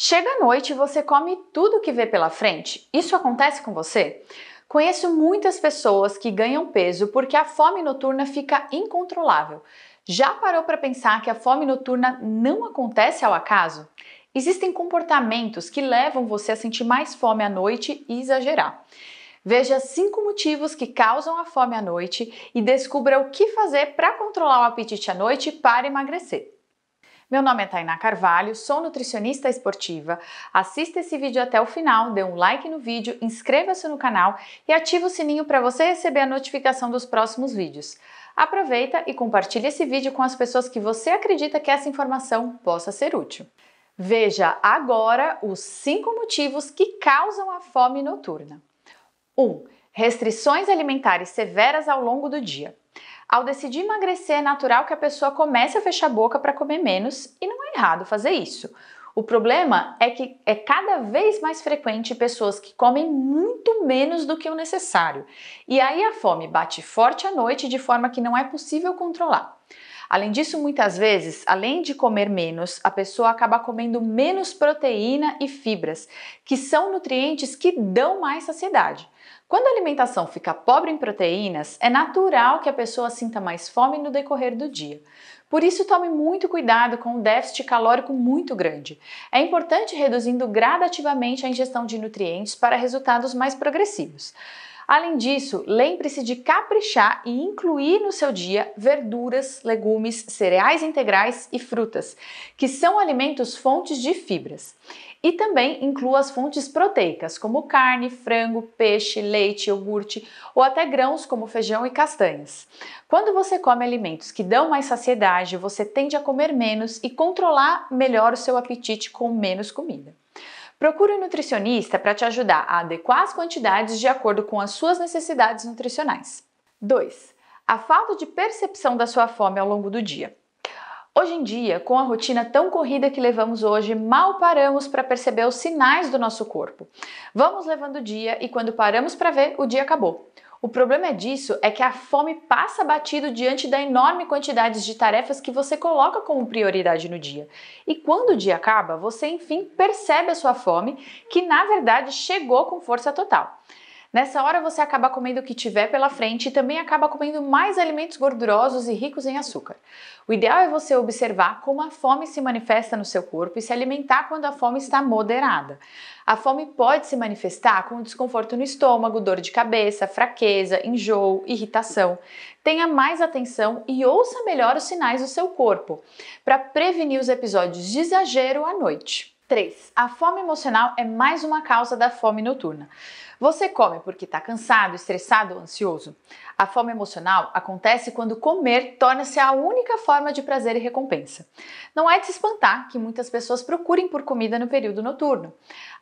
Chega à noite e você come tudo que vê pela frente. Isso acontece com você? Conheço muitas pessoas que ganham peso porque a fome noturna fica incontrolável. Já parou para pensar que a fome noturna não acontece ao acaso? Existem comportamentos que levam você a sentir mais fome à noite e exagerar. Veja cinco motivos que causam a fome à noite e descubra o que fazer para controlar o apetite à noite para emagrecer. Meu nome é Tainá Carvalho, sou nutricionista esportiva. Assista esse vídeo até o final, dê um like no vídeo, inscreva-se no canal e ative o sininho para você receber a notificação dos próximos vídeos. Aproveita e compartilhe esse vídeo com as pessoas que você acredita que essa informação possa ser útil. Veja agora os cinco motivos que causam a fome noturna. 1. Um, restrições alimentares severas ao longo do dia. Ao decidir emagrecer, é natural que a pessoa comece a fechar a boca para comer menos e não é errado fazer isso. O problema é que é cada vez mais frequente pessoas que comem muito menos do que o necessário. E aí a fome bate forte à noite de forma que não é possível controlar. Além disso, muitas vezes, além de comer menos, a pessoa acaba comendo menos proteína e fibras, que são nutrientes que dão mais saciedade. Quando a alimentação fica pobre em proteínas, é natural que a pessoa sinta mais fome no decorrer do dia. Por isso, tome muito cuidado com um déficit calórico muito grande. É importante reduzindo gradativamente a ingestão de nutrientes para resultados mais progressivos. Além disso, lembre-se de caprichar e incluir no seu dia verduras, legumes, cereais integrais e frutas, que são alimentos fontes de fibras. E também inclua as fontes proteicas, como carne, frango, peixe, leite, iogurte ou até grãos como feijão e castanhas. Quando você come alimentos que dão mais saciedade, você tende a comer menos e controlar melhor o seu apetite com menos comida. Procure um nutricionista para te ajudar a adequar as quantidades de acordo com as suas necessidades nutricionais. 2. A falta de percepção da sua fome ao longo do dia. Hoje em dia, com a rotina tão corrida que levamos hoje, mal paramos para perceber os sinais do nosso corpo. Vamos levando o dia e quando paramos para ver, o dia acabou. O problema disso é que a fome passa batido diante da enorme quantidade de tarefas que você coloca como prioridade no dia. E quando o dia acaba, você enfim percebe a sua fome, que na verdade chegou com força total. Nessa hora você acaba comendo o que tiver pela frente e também acaba comendo mais alimentos gordurosos e ricos em açúcar. O ideal é você observar como a fome se manifesta no seu corpo e se alimentar quando a fome está moderada. A fome pode se manifestar com desconforto no estômago, dor de cabeça, fraqueza, enjoo, irritação. Tenha mais atenção e ouça melhor os sinais do seu corpo para prevenir os episódios de exagero à noite. 3. A fome emocional é mais uma causa da fome noturna. Você come porque está cansado, estressado ou ansioso? A fome emocional acontece quando comer torna-se a única forma de prazer e recompensa. Não é de se espantar que muitas pessoas procurem por comida no período noturno.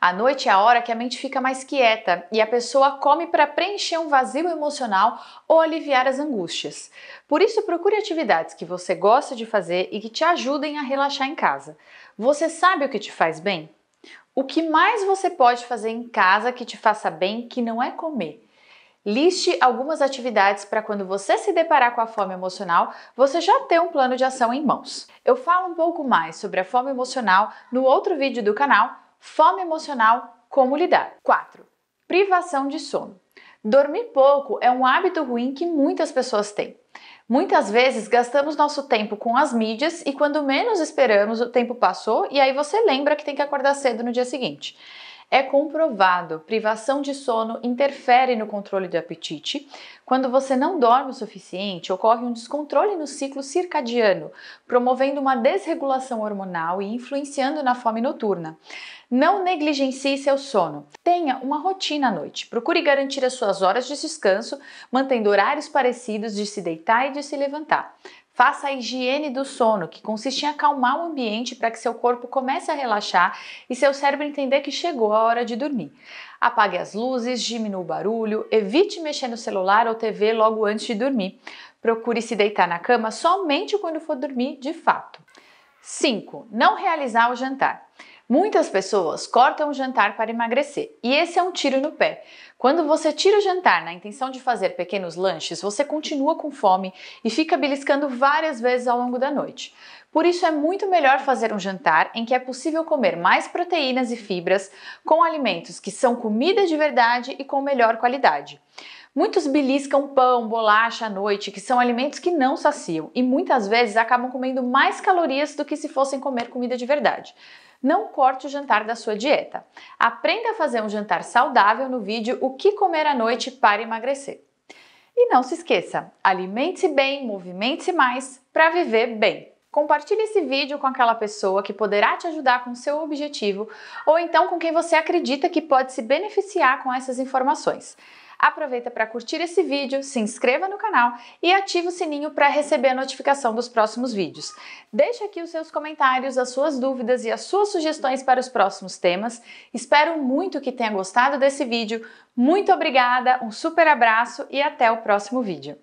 A noite é a hora que a mente fica mais quieta e a pessoa come para preencher um vazio emocional ou aliviar as angústias. Por isso, procure atividades que você gosta de fazer e que te ajudem a relaxar em casa. Você sabe o que te faz bem? O que mais você pode fazer em casa que te faça bem que não é comer? Liste algumas atividades para quando você se deparar com a fome emocional, você já ter um plano de ação em mãos. Eu falo um pouco mais sobre a fome emocional no outro vídeo do canal, Fome Emocional Como Lidar. 4. Privação de sono. Dormir pouco é um hábito ruim que muitas pessoas têm. Muitas vezes gastamos nosso tempo com as mídias e quando menos esperamos, o tempo passou e aí você lembra que tem que acordar cedo no dia seguinte. É comprovado, privação de sono interfere no controle do apetite. Quando você não dorme o suficiente, ocorre um descontrole no ciclo circadiano, promovendo uma desregulação hormonal e influenciando na fome noturna. Não negligencie seu sono. Tenha uma rotina à noite. Procure garantir as suas horas de descanso, mantendo horários parecidos de se deitar e de se levantar. Faça a higiene do sono, que consiste em acalmar o ambiente para que seu corpo comece a relaxar e seu cérebro entender que chegou a hora de dormir. Apague as luzes, diminua o barulho, evite mexer no celular ou TV logo antes de dormir. Procure se deitar na cama somente quando for dormir de fato. 5. Não realizar o jantar. Muitas pessoas cortam o jantar para emagrecer e esse é um tiro no pé. Quando você tira o jantar na intenção de fazer pequenos lanches, você continua com fome e fica beliscando várias vezes ao longo da noite. Por isso é muito melhor fazer um jantar em que é possível comer mais proteínas e fibras com alimentos que são comida de verdade e com melhor qualidade. Muitos beliscam pão, bolacha à noite, que são alimentos que não saciam e muitas vezes acabam comendo mais calorias do que se fossem comer comida de verdade. Não corte o jantar da sua dieta. Aprenda a fazer um jantar saudável no vídeo O que comer à noite para emagrecer. E não se esqueça, alimente-se bem, movimente-se mais para viver bem. Compartilhe esse vídeo com aquela pessoa que poderá te ajudar com seu objetivo ou então com quem você acredita que pode se beneficiar com essas informações. Aproveita para curtir esse vídeo, se inscreva no canal e ative o sininho para receber a notificação dos próximos vídeos. Deixe aqui os seus comentários, as suas dúvidas e as suas sugestões para os próximos temas. Espero muito que tenha gostado desse vídeo. Muito obrigada, um super abraço e até o próximo vídeo.